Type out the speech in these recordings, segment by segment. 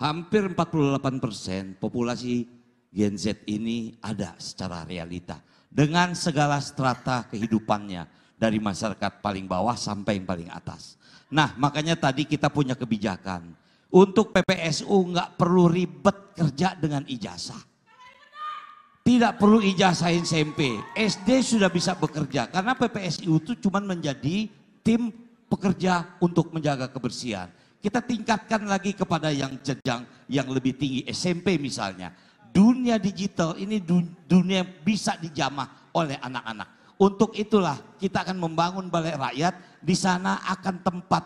hampir 48 persen populasi Gen Z ini ada secara realita. Dengan segala strata kehidupannya dari masyarakat paling bawah sampai yang paling atas. Nah makanya tadi kita punya kebijakan. Untuk PPSU nggak perlu ribet kerja dengan ijazah. Tidak perlu ijazah SMP. SD sudah bisa bekerja. Karena PPSU itu cuma menjadi tim pekerja untuk menjaga kebersihan. Kita tingkatkan lagi kepada yang jenjang yang lebih tinggi SMP misalnya. Dunia digital ini dunia yang bisa dijamah oleh anak-anak. Untuk itulah kita akan membangun balai rakyat di sana akan tempat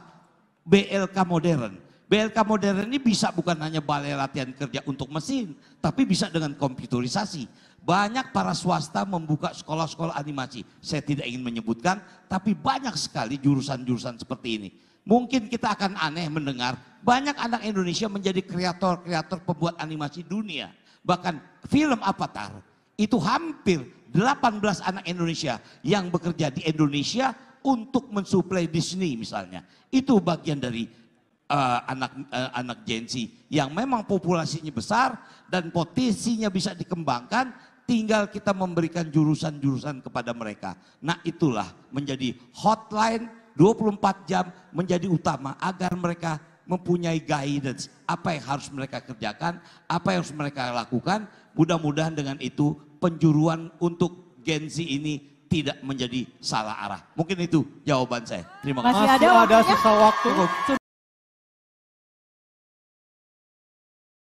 BLK modern. BLK modern ini bisa bukan hanya balai latihan kerja untuk mesin, tapi bisa dengan komputerisasi banyak para swasta membuka sekolah-sekolah animasi. Saya tidak ingin menyebutkan, tapi banyak sekali jurusan-jurusan seperti ini. Mungkin kita akan aneh mendengar, banyak anak Indonesia menjadi kreator-kreator pembuat animasi dunia. Bahkan film Avatar, itu hampir 18 anak Indonesia yang bekerja di Indonesia untuk mensuplai Disney misalnya. Itu bagian dari uh, anak uh, anak Gen Z yang memang populasinya besar dan potensinya bisa dikembangkan tinggal kita memberikan jurusan-jurusan kepada mereka. Nah itulah menjadi hotline 24 jam menjadi utama agar mereka mempunyai guidance. Apa yang harus mereka kerjakan, apa yang harus mereka lakukan. Mudah-mudahan dengan itu penjuruan untuk Gen Z ini tidak menjadi salah arah. Mungkin itu jawaban saya. Terima kasih. Masih ada, Masih ada sisa waktu.